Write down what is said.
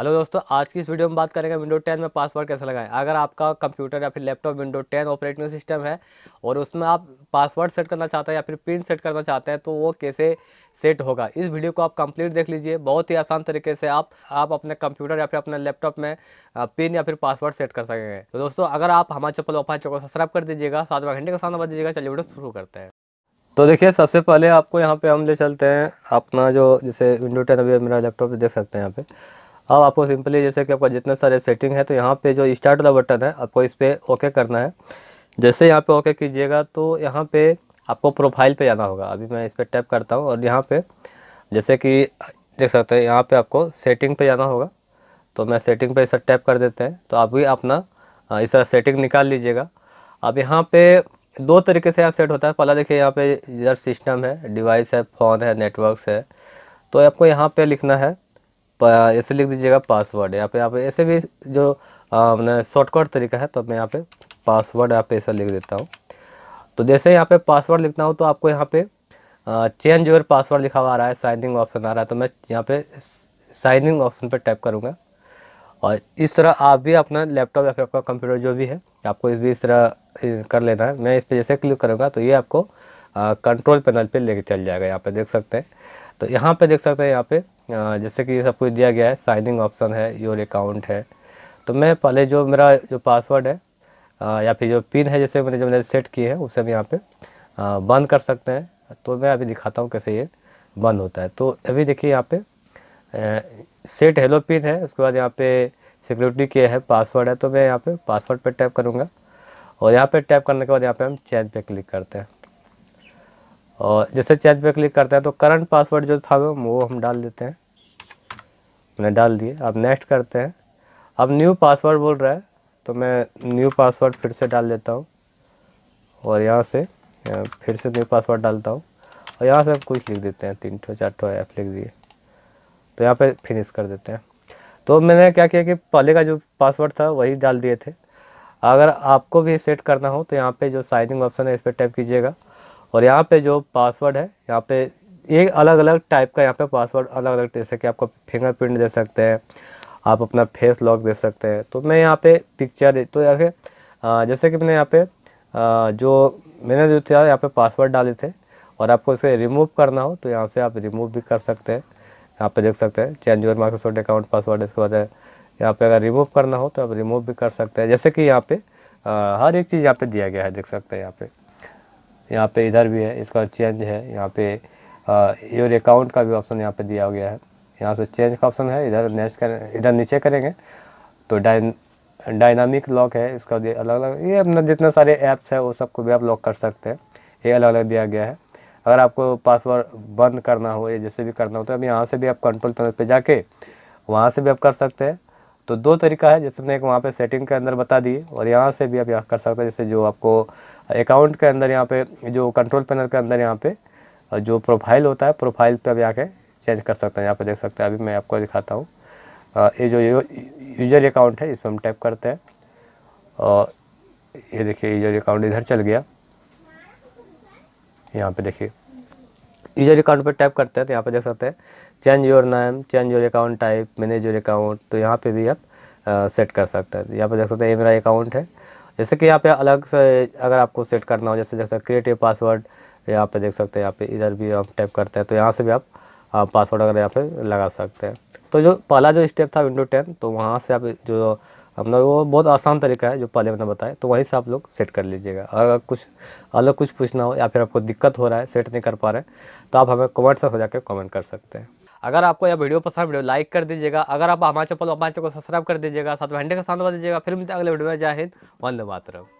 hello दोस्तों आज की इस वीडियो में बात करेंगे विंडो 10 में पासवर्ड कैसे लगाएं अगर आपका कंप्यूटर या फिर लैपटॉप विंडो 10 ऑपरेटिंग सिस्टम है और उसमें आप पासवर्ड सेट करना चाहते हैं या फिर पिन सेट करना चाहते हैं तो वो कैसे सेट होगा इस वीडियो को आप कंप्लीट देख लीजिए बहुत ही आसान तरीके से आप आप अपने कंप्यूटर या फिर अपने लैपटॉप में पिन या फिर पासवर्ड सेट कर सकेंगे तो दोस्तों अगर आप हमारे चप्पल वफा चौक सब्सक्राइब कर दीजिएगा सात में घंटे का सामना दीजिएगा चलिए वीडियो शुरू करते हैं तो देखिए सबसे पहले आपको यहाँ पे हम ले चलते हैं अपना जो जैसे विंडो टेन अभी मेरा लैपटॉप देख सकते हैं यहाँ पे अब आपको सिंपली जैसे कि आपका जितने सारे सेटिंग है तो यहाँ पे जो स्टार्ट वाला बटन है आपको इस पर ओके करना है जैसे यहाँ पे ओके कीजिएगा तो यहाँ पे आपको प्रोफाइल पे जाना होगा अभी मैं इस पर टैप करता हूँ और यहाँ पे जैसे कि देख सकते हैं यहाँ पे आपको सेटिंग पे जाना होगा तो मैं सेटिंग पे इस टैप कर देते हैं तो आप भी अपना इस तरह सेटिंग निकाल लीजिएगा अब यहाँ पर दो तरीके से यहाँ सेट होता है पहला देखिए यहाँ पर इधर सिस्टम है डिवाइस है फ़ोन है नेटवर्क है तो आपको यहाँ पर लिखना है ऐसे लिख दीजिएगा पासवर्ड यहाँ पे आप ऐसे भी जो मैंने शॉर्टकट तरीका है तो मैं यहाँ पे पासवर्ड यहाँ पे ऐसा लिख देता हूँ तो जैसे यहाँ पे पासवर्ड लिखता हूँ तो आपको यहाँ पे चेंज योर पासवर्ड लिखा हुआ आ रहा है साइनिंग ऑप्शन आ रहा है तो मैं यहाँ पे साइनिंग ऑप्शन पर टाइप करूँगा और इस तरह आप भी अपना लैपटॉप या फिर आपका कंप्यूटर जो भी है आपको इस भी इस तरह कर लेना है मैं इस पर जैसे क्लिक करूँगा तो ये आपको कंट्रोल पैनल पर लेके चल जाएगा यहाँ पर देख सकते हैं तो यहाँ पर देख सकते हैं यहाँ पर जैसे कि सब कुछ दिया गया है साइनिंग ऑप्शन है योर अकाउंट है तो मैं पहले जो मेरा जो पासवर्ड है या फिर जो पिन है जैसे मैंने जो मैंने सेट किए हैं उसे हम यहाँ पे बंद कर सकते हैं तो मैं अभी दिखाता हूँ कैसे ये बंद होता है तो अभी देखिए यहाँ पे सेट हेलो पिन है उसके बाद यहाँ पे सिक्योरिटी के है पासवर्ड है तो मैं यहाँ पे पासवर्ड पे टैप करूँगा और यहाँ पे टैप करने के बाद यहाँ पे हम चेंज पे क्लिक करते हैं और जैसे चैट पे क्लिक करते हैं तो करंट पासवर्ड जो था वो हम डाल देते हैं मैंने डाल दिए अब नेक्स्ट करते हैं अब न्यू पासवर्ड बोल रहा है तो मैं न्यू पासवर्ड फिर से डाल देता हूँ और यहाँ से फिर से न्यू पासवर्ड डालता हूँ और यहाँ से कुछ लिख देते हैं तीन ठो चार ठो ऐप लिख दिए तो यहाँ पर फिनिश कर देते हैं तो मैंने क्या किया कि पहले का जो पासवर्ड था वही डाल दिए थे अगर आपको भी सेट करना हो तो यहाँ पे जो साइनिंग ऑप्शन है इस पर टैप कीजिएगा और यहाँ पे जो पासवर्ड है यहाँ पे एक अलग अलग टाइप का यहाँ पे पासवर्ड अलग अलग जैसे कि आपका फिंगरप्रिंट दे सकते हैं आप अपना फेस लॉक दे सकते हैं तो मैं यहाँ पे पिक्चर तो यहाँ पे जैसे कि मैंने यहाँ पे जो मैंने जो था यहाँ पे पासवर्ड डाले थे और आपको इसे रिमूव करना हो तो यहाँ से आप रिमूव भी कर सकते हैं यहाँ पर देख सकते हैं change your Microsoft account password इसके बाद यहाँ पर अगर रिमूव करना हो तो आप रिमूव भी कर सकते हैं जैसे कि यहाँ पर हर एक चीज़ यहाँ पर दिया गया है देख सकते हैं यहाँ पर यहाँ पे इधर भी है इसका चेंज है यहाँ पे योर अकाउंट का भी ऑप्शन यहाँ पे दिया गया है यहाँ से चेंज का ऑप्शन है इधर नेक्स्ट करें इधर नीचे करेंगे तो डाइन डायनामिक लॉक है इसका अलग अलग ये अपना जितने सारे ऐप्स है वो सबको भी आप लॉक कर सकते हैं ये अलग अलग दिया गया है अगर आपको पासवर्ड बंद करना हो या जैसे भी करना हो तो अब यहाँ से भी आप कंट्रोल पैनल पर जाके वहाँ से भी आप कर सकते हैं तो दो तरीका है जैसे मैंने एक वहाँ पे सेटिंग के अंदर बता दिए और यहाँ से भी आप यहाँ कर सकते हैं जैसे जो आपको अकाउंट के अंदर यहाँ पे जो कंट्रोल पैनल के अंदर यहाँ पे जो प्रोफाइल होता है प्रोफाइल पे आप यहाँ के चेंज कर सकते हैं यहाँ पे देख सकते हैं अभी मैं आपको दिखाता हूँ ये जो यूजर अकाउंट है इसमें हम टैप करते हैं और ये देखिए यूजर अकाउंट इधर चल गया यहाँ पर देखिए यूजर अकाउंट पर टाइप करते हैं तो यहाँ पर देख सकते हैं चेंज योर नाम change your account type manage your account तो यहाँ पे भी आप सेट कर सकते हैं यहाँ पर देख सकते हैं ये मेरा अकाउंट है जैसे कि यहाँ पे अलग से अगर आपको सेट करना हो जैसे देख सकते क्रिएटिव पासवर्ड यहाँ पे देख सकते हैं यहाँ पे इधर भी आप टाइप करते हैं तो यहाँ से भी आप पासवर्ड अगर यहाँ पे लगा सकते हैं तो जो पहला जो स्टेप था विंडो टेन तो वहाँ से आप जो हमने वो बहुत आसान तरीका है जो पहले मैंने बताया तो वहीं से आप लोग सेट कर लीजिएगा अगर कुछ अलग कुछ पूछना हो या फिर आपको दिक्कत हो रहा है सेट नहीं कर पा रहे तो आप हमें कमेंट से हो जाकर कमेंट कर सकते हैं अगर आपको यह वीडियो पसंद वीडियो लाइक कर दीजिएगा अगर आप हमारे चैनल हमारे चैनल को सब्सक्राइब कर दीजिएगा साथ में घंटे का साथ दीजिएगा फिर मिलते अगले वीडियो में जय हिंद वंदे मातरम